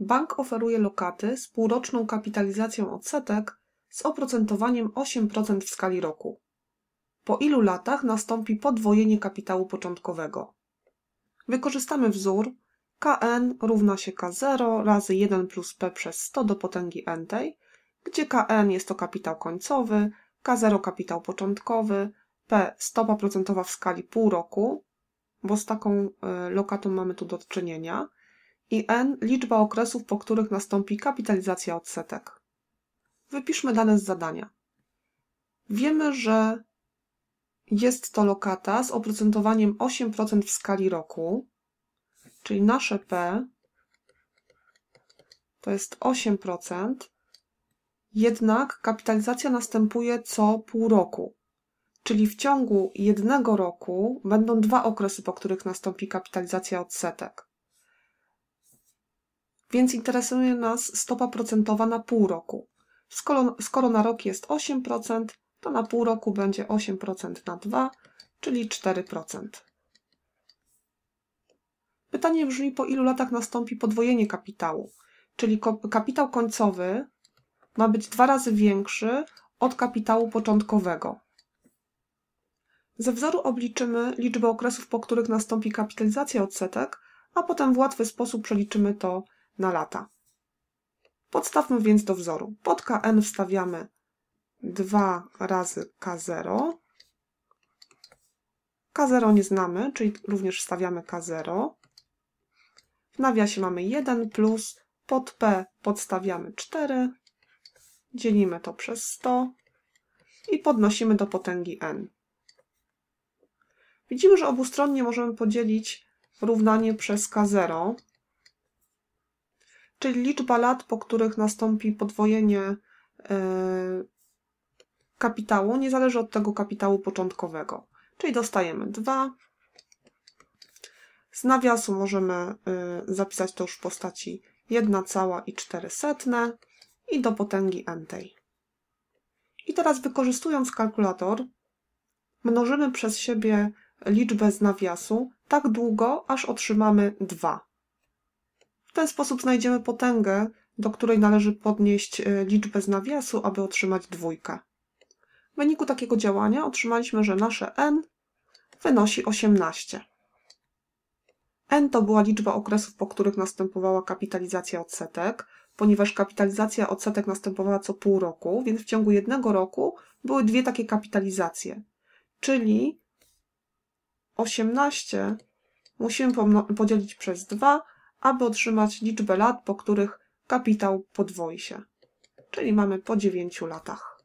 Bank oferuje lokaty z półroczną kapitalizacją odsetek z oprocentowaniem 8% w skali roku. Po ilu latach nastąpi podwojenie kapitału początkowego? Wykorzystamy wzór Kn równa się K0 razy 1 plus P przez 100 do potęgi n tej, gdzie Kn jest to kapitał końcowy, K0 kapitał początkowy, P stopa procentowa w skali pół roku, bo z taką y, lokatą mamy tu do czynienia – i n liczba okresów, po których nastąpi kapitalizacja odsetek. Wypiszmy dane z zadania. Wiemy, że jest to lokata z oprocentowaniem 8% w skali roku, czyli nasze P to jest 8%, jednak kapitalizacja następuje co pół roku, czyli w ciągu jednego roku będą dwa okresy, po których nastąpi kapitalizacja odsetek więc interesuje nas stopa procentowa na pół roku. Skoro, skoro na rok jest 8%, to na pół roku będzie 8% na 2, czyli 4%. Pytanie brzmi, po ilu latach nastąpi podwojenie kapitału, czyli kapitał końcowy ma być dwa razy większy od kapitału początkowego. Ze wzoru obliczymy liczbę okresów, po których nastąpi kapitalizacja odsetek, a potem w łatwy sposób przeliczymy to na lata. Podstawmy więc do wzoru. Pod Kn wstawiamy 2 razy K0. K0 nie znamy, czyli również wstawiamy K0. W nawiasie mamy 1 plus, pod P podstawiamy 4, dzielimy to przez 100 i podnosimy do potęgi n. Widzimy, że obustronnie możemy podzielić równanie przez k0, czyli liczba lat, po których nastąpi podwojenie e, kapitału, nie zależy od tego kapitału początkowego. Czyli dostajemy 2. Z nawiasu możemy e, zapisać to już w postaci 1,4 i do potęgi n tej. I teraz wykorzystując kalkulator, mnożymy przez siebie liczbę z nawiasu tak długo, aż otrzymamy 2. W ten sposób znajdziemy potęgę, do której należy podnieść e, liczbę z nawiasu, aby otrzymać dwójkę. W wyniku takiego działania otrzymaliśmy, że nasze n wynosi 18. n to była liczba okresów, po których następowała kapitalizacja odsetek, ponieważ kapitalizacja odsetek następowała co pół roku, więc w ciągu jednego roku były dwie takie kapitalizacje. Czyli 18 musimy podzielić przez 2, aby otrzymać liczbę lat, po których kapitał podwoi się. Czyli mamy po 9 latach.